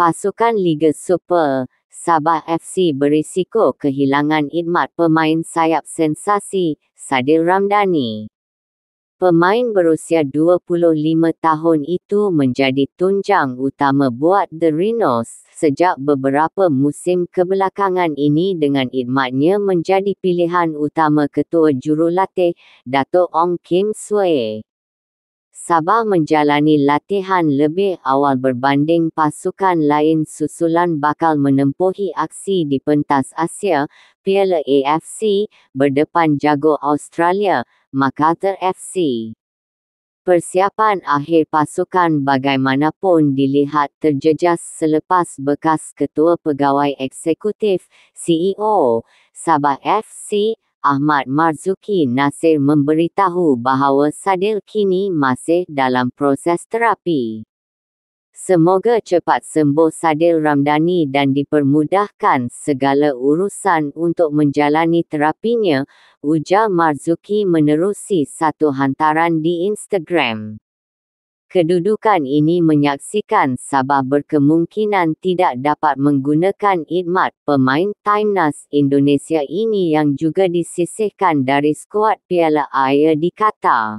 pasukan Liga Super, Sabah FC berisiko kehilangan idmat pemain sayap sensasi, Sadil Ramdani. Pemain berusia 25 tahun itu menjadi tunjang utama buat The Rhinos sejak beberapa musim kebelakangan ini dengan idmatnya menjadi pilihan utama ketua jurulatih, Dato' Ong Kim Sui. Sabah menjalani latihan lebih awal berbanding pasukan lain susulan bakal menempuhi aksi di pentas Asia, Piala AFC, berdepan jago Australia, MacArthur FC. Persiapan akhir pasukan bagaimanapun dilihat terjejas selepas bekas Ketua Pegawai Eksekutif, CEO, Sabah FC, Ahmad Marzuki Nasir memberitahu bahawa Sadil kini masih dalam proses terapi. Semoga cepat sembuh Sadil Ramdhani dan dipermudahkan segala urusan untuk menjalani terapinya, ujar Marzuki menerusi satu hantaran di Instagram. Kedudukan ini menyaksikan Sabah berkemungkinan tidak dapat menggunakan idmat pemain timnas Indonesia ini yang juga disisihkan dari skuad Piala Air di Qatar.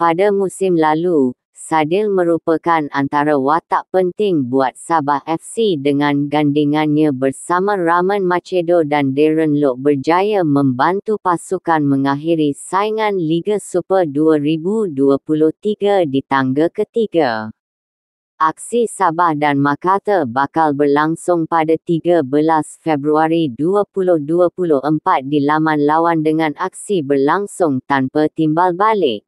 Pada musim lalu, Sadil merupakan antara watak penting buat Sabah FC dengan gandingannya bersama Raman Macedo dan Darren Lok berjaya membantu pasukan mengakhiri saingan Liga Super 2023 di tangga ketiga. Aksi Sabah dan Makata bakal berlangsung pada 13 Februari 2024 di laman lawan dengan aksi berlangsung tanpa timbal balik.